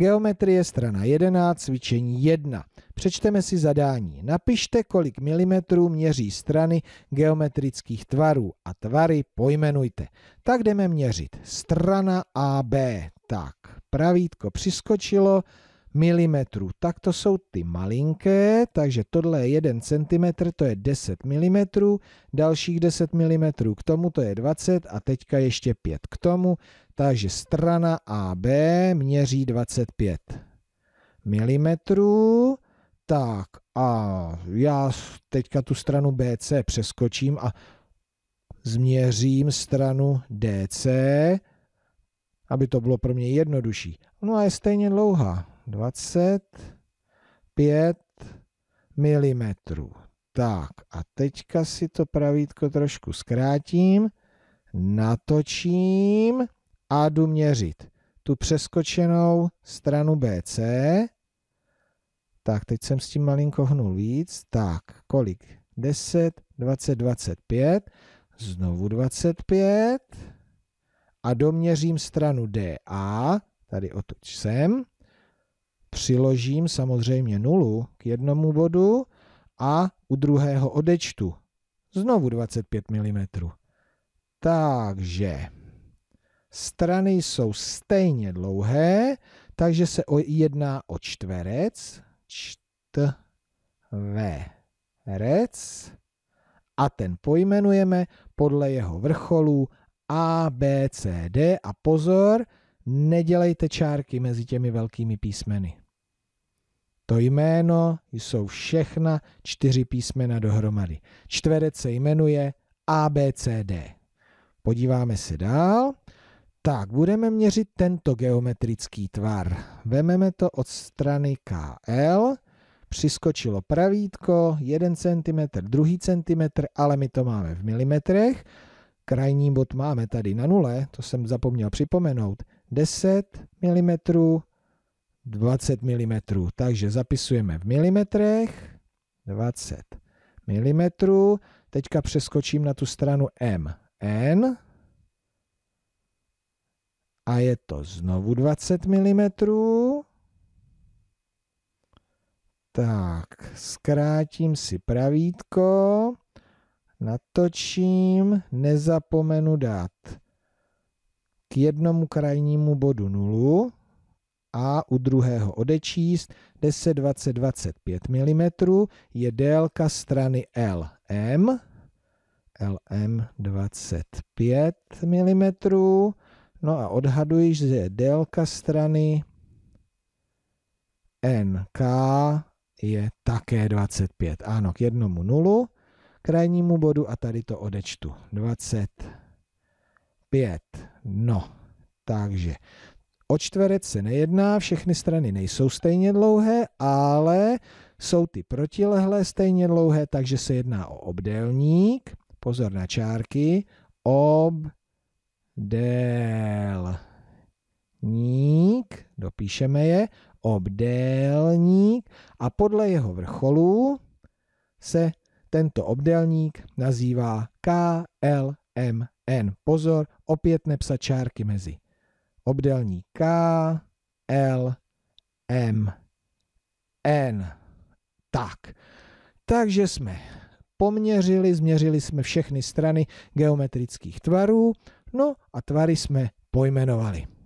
Geometrie strana 11, cvičení 1. Přečteme si zadání. Napište, kolik milimetrů měří strany geometrických tvarů a tvary pojmenujte. Tak jdeme měřit. Strana AB. Tak, pravítko přiskočilo milimetrů. Tak to jsou ty malinké, takže tohle je 1 cm, to je 10 mm, dalších 10 mm, k tomu to je 20 a teďka ještě 5 k tomu, takže strana AB měří 25 mm. Tak a já teďka tu stranu BC přeskočím a změřím stranu DC, aby to bylo pro mě jednodušší. No a je stejně dlouhá. 25 mm. Tak a teďka si to pravítko trošku zkrátím, natočím a jdu měřit tu přeskočenou stranu BC. Tak, teď jsem s tím malinko hnul víc. Tak, kolik? 10, 20, 25. Znovu 25. A doměřím stranu DA, tady otoč sem, Přiložím samozřejmě nulu k jednomu bodu a u druhého odečtu. Znovu 25 mm. Takže Strany jsou stejně dlouhé, takže se jedná o čtverec. Čtverec. A ten pojmenujeme podle jeho vrcholů A, B, C, D. A pozor, nedělejte čárky mezi těmi velkými písmeny. To jméno jsou všechna čtyři písmena dohromady. Čtverec se jmenuje ABCD. Podíváme se dál. Tak, budeme měřit tento geometrický tvar. Vememe to od strany KL, přiskočilo pravítko, 1 cm, 2 cm, ale my to máme v milimetrech. Krajní bod máme tady na nule, to jsem zapomněl připomenout, 10 mm, 20 mm, takže zapisujeme v milimetrech, 20 mm, teďka přeskočím na tu stranu M, N, a je to znovu 20 mm. Tak, zkrátím si pravítko, natočím, nezapomenu dát k jednomu krajnímu bodu nulu a u druhého odečíst 10, 20, 25 mm je délka strany LM, LM 25 mm No a odhaduji, že délka strany NK je také 25. Ano, k jednomu nulu, krajnímu bodu a tady to odečtu. 25. No, takže o čtverec se nejedná, všechny strany nejsou stejně dlouhé, ale jsou ty protilehlé stejně dlouhé, takže se jedná o obdélník, pozor na čárky, ob Obdélník, dopíšeme je, obdélník a podle jeho vrcholu se tento obdélník nazývá KLMN. Pozor, opět nepsat čárky mezi. Obdélník KLMN. Tak, takže jsme poměřili, změřili jsme všechny strany geometrických tvarů No a tvary jsme pojmenovali.